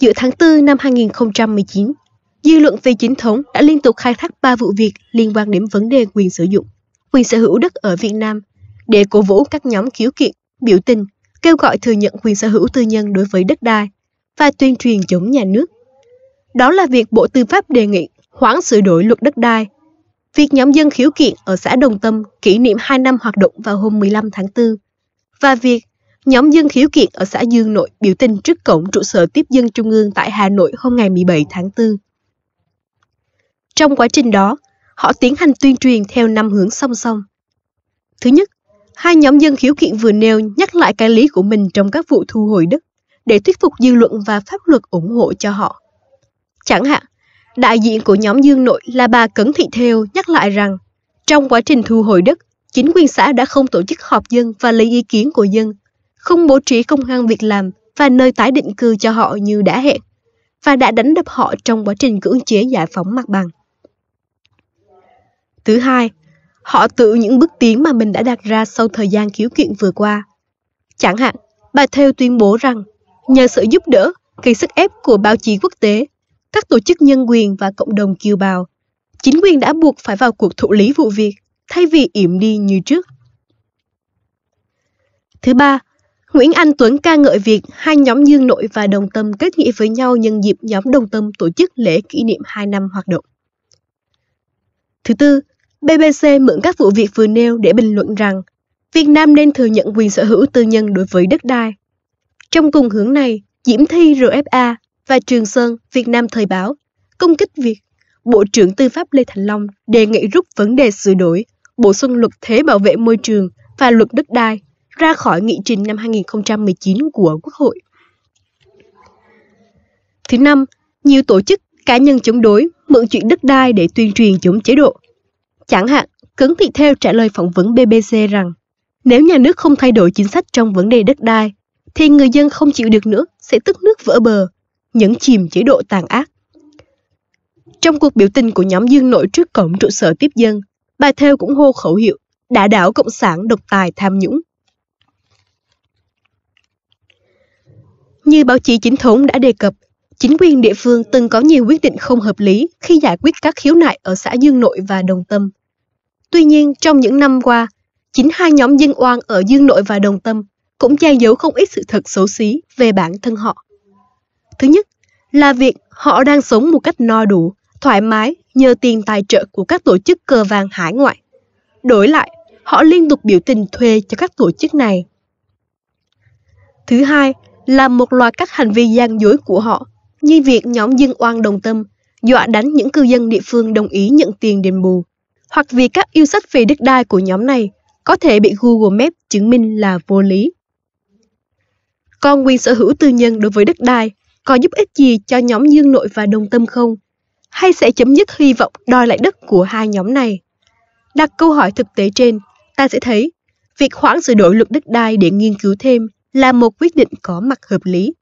Giữa tháng 4 năm 2019, dư luận phi chính thống đã liên tục khai thác ba vụ việc liên quan đến vấn đề quyền sử dụng, quyền sở hữu đất ở Việt Nam để cổ vũ các nhóm khiếu kiện, biểu tình, kêu gọi thừa nhận quyền sở hữu tư nhân đối với đất đai và tuyên truyền chống nhà nước. Đó là việc Bộ Tư pháp đề nghị hoãn sửa đổi luật đất đai. Việc nhóm dân khiếu kiện ở xã Đồng Tâm kỷ niệm 2 năm hoạt động vào hôm 15 tháng 4 và việc Nhóm dân khiếu kiện ở xã Dương Nội biểu tình trước cổng trụ sở tiếp dân trung ương tại Hà Nội hôm ngày 17 tháng 4. Trong quá trình đó, họ tiến hành tuyên truyền theo năm hướng song song. Thứ nhất, hai nhóm dân khiếu kiện vừa nêu nhắc lại cái lý của mình trong các vụ thu hồi đất để thuyết phục dư luận và pháp luật ủng hộ cho họ. Chẳng hạn, đại diện của nhóm Dương Nội là bà Cấn Thị Thêu nhắc lại rằng trong quá trình thu hồi đất, chính quyền xã đã không tổ chức họp dân và lấy ý kiến của dân không bố trí công ăn việc làm và nơi tái định cư cho họ như đã hẹn, và đã đánh đập họ trong quá trình cưỡng chế giải phóng mặt bằng. Thứ hai, họ tự những bước tiến mà mình đã đặt ra sau thời gian khiếu kiện vừa qua. Chẳng hạn, bà Theo tuyên bố rằng, nhờ sự giúp đỡ, gây sức ép của báo chí quốc tế, các tổ chức nhân quyền và cộng đồng kiều bào, chính quyền đã buộc phải vào cuộc thụ lý vụ việc thay vì yểm đi như trước. Thứ ba, Nguyễn Anh Tuấn ca ngợi việc hai nhóm Dương Nội và Đồng Tâm kết nghĩa với nhau nhân dịp nhóm Đồng Tâm tổ chức lễ kỷ niệm 2 năm hoạt động. Thứ tư, BBC mượn các vụ việc vừa nêu để bình luận rằng Việt Nam nên thừa nhận quyền sở hữu tư nhân đối với đất đai. Trong cùng hướng này, Diễm Thi RFA và Trường Sơn Việt Nam Thời báo công kích việc Bộ trưởng Tư pháp Lê Thành Long đề nghị rút vấn đề sửa đổi, bổ sung luật thế bảo vệ môi trường và luật đất đai ra khỏi nghị trình năm 2019 của Quốc hội. Thứ năm, nhiều tổ chức, cá nhân chống đối mượn chuyện đất đai để tuyên truyền chống chế độ. Chẳng hạn, Cấn Thị Theo trả lời phỏng vấn BBC rằng nếu nhà nước không thay đổi chính sách trong vấn đề đất đai, thì người dân không chịu được nữa sẽ tức nước vỡ bờ, nhấn chìm chế độ tàn ác. Trong cuộc biểu tình của nhóm dương nội trước cổng trụ sở tiếp dân, bà Theo cũng hô khẩu hiệu đã đảo cộng sản độc tài tham nhũng. Như báo chí chính thống đã đề cập, chính quyền địa phương từng có nhiều quyết định không hợp lý khi giải quyết các khiếu nại ở xã Dương Nội và Đồng Tâm. Tuy nhiên, trong những năm qua, chính hai nhóm dân oan ở Dương Nội và Đồng Tâm cũng che giấu không ít sự thật xấu xí về bản thân họ. Thứ nhất là việc họ đang sống một cách no đủ, thoải mái nhờ tiền tài trợ của các tổ chức cờ vàng hải ngoại. Đổi lại, họ liên tục biểu tình thuê cho các tổ chức này. Thứ hai là một loạt các hành vi gian dối của họ, như việc nhóm dân oan đồng tâm, dọa đánh những cư dân địa phương đồng ý nhận tiền đền bù, hoặc vì các yêu sách về đất đai của nhóm này có thể bị Google Maps chứng minh là vô lý. Còn quyền sở hữu tư nhân đối với đất đai có giúp ích gì cho nhóm dân nội và đồng tâm không? Hay sẽ chấm dứt hy vọng đòi lại đất của hai nhóm này? Đặt câu hỏi thực tế trên, ta sẽ thấy việc hoãn sửa đổi luật đất đai để nghiên cứu thêm là một quyết định có mặt hợp lý